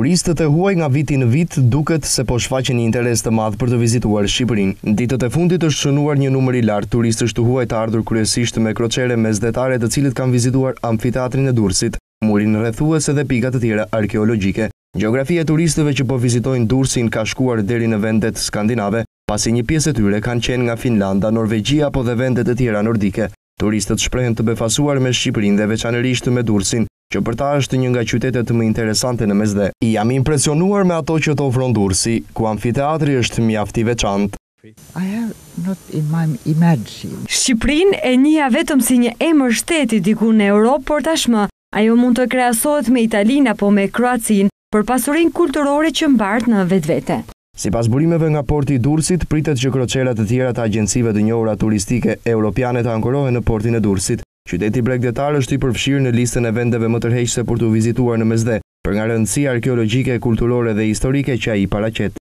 turistët e huaj nga viti në vit duket se po shfaqen një interes të madh për të vizituar Shqipërinë. Ditët e fundit është shënuar një numër i lartë turistësh të huaj të ardhur kryesisht me kroçere mesdhetare, të cilët kanë vizituar amfiteatrin e Durrësit, murin rrethues edhe pika të tjera arkeologjike. Gjeografia e turistëve që po vizitojnë Durrësin ka shkuar deri në vendet skandinave, pasi një pjesë e tyre kanë qenë nga Finlanda, Norvegjia apo dhe vendet e tjera nordike. Turistët shprehen të befasuar me Shqipërinë dhe veçanërisht me Durrësin, që për ta është një nga qytetet më interesante në mesdhe. I jam impresionuar me ato që të ofron dursi, ku amfiteatri është mjafti veçantë. Shqiprin e njëja vetëm si një emër shteti diku në Europë, por tashmë, ajo mund të kreasohet me Italina po me Kroacin për pasurin kulturore që mbartë në vetë vete. Si pas burimeve nga porti Dursit, pritet që kroqerat të tjera të agjensive dë njohra turistike europiane të ankurohe në portin e Dursit, Qyteti bregdetar është i përfshirë në listën e vendeve më tërheqëse për të vizituar në mëzde, për nga rëndësi arkeologike, kulturore dhe historike që a i paracet.